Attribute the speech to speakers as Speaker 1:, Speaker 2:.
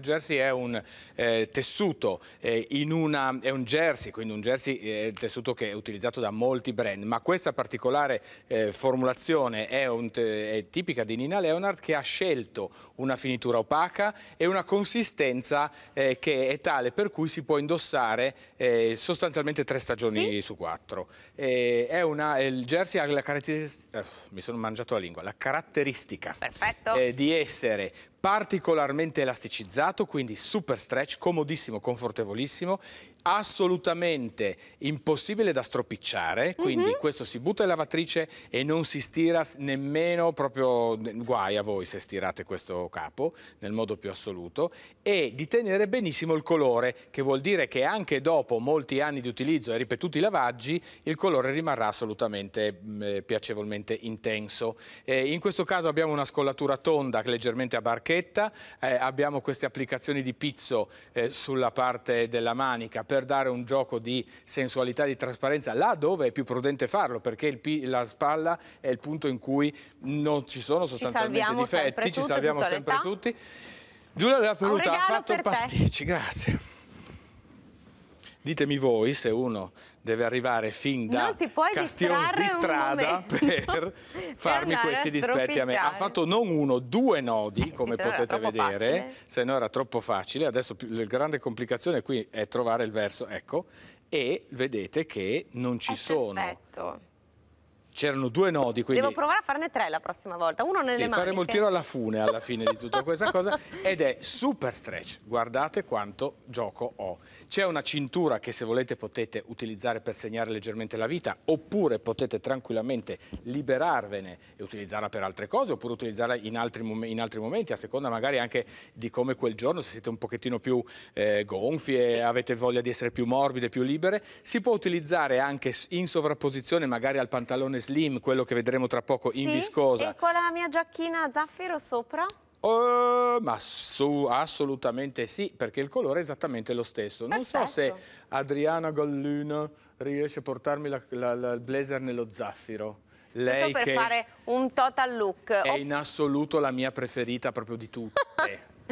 Speaker 1: Jersey è un eh, tessuto, eh, una, è un jersey, quindi un jersey è eh, un tessuto che è utilizzato da molti brand, ma questa particolare eh, formulazione è, un, è, tipica di Nina Leonard che ha scelto una finitura opaca e una consistenza eh, che è tale per cui si può indossare eh, sostanzialmente tre stagioni sì? su quattro. Una, il jersey ha la caratteristica, mi sono mangiato la lingua, la caratteristica di essere particolarmente elasticizzato, quindi super stretch, comodissimo, confortevolissimo, assolutamente impossibile da stropicciare, mhm. quindi mm -hmm. questo si butta in lavatrice e non si stira nemmeno proprio guai a voi se stirate questo capo nel modo più assoluto e di tenere benissimo il colore, che vuol dire che anche dopo molti anni di utilizzo e ripetuti lavaggi, il colore rimarrà assolutamente mm, eh, piacevolmente intenso. Eh, in questo caso abbiamo una scollatura tonda leggermente a barchetta bacchetta, eh, abbiamo queste applicazioni di pizzo eh, sulla parte della manica per dare un gioco di sensualità, di trasparenza, là dove è più prudente farlo, perché la spalla è il punto in cui non ci sono sostanzialmente ci difetti, tutto, ci salviamo sempre tutti. Giulia della Peruta ha fatto pasticci, grazie. Ditemi voi se uno deve arrivare fin da Castions di strada per farmi questi dispetti a me. Ha fatto non uno, due nodi, eh, come potete vedere, facile. se no era troppo facile. Adesso la grande complicazione qui è trovare il verso, ecco, e vedete che non ci è sono. Perfetto C'erano due nodi, quindi... Devo provare a farne tre la prossima volta, uno nelle sì, maniche. faremo il tiro alla fune alla fine di tutta questa cosa ed è super stretch. Guardate quanto gioco ho. C'è una cintura che se volete potete utilizzare per segnare leggermente la vita oppure potete tranquillamente liberarvene e utilizzarla per altre cose oppure utilizzarla in altri, mom in altri momenti a seconda magari anche di come quel giorno, se siete un pochettino più eh, e sì. avete voglia di essere più morbide, più libere. Si può utilizzare anche in sovrapposizione magari al pantalone slim, quello che vedremo tra poco sì, in viscosa. E con la mia giacchina a zaffiro sopra? Uh, ma su, assolutamente sì, perché il colore è esattamente lo stesso. Perfetto. Non so se Adriana Gallino riesce a portarmi il blazer nello zaffiro. Lei Questo per fare un total look. È in assoluto la mia preferita proprio di tutte.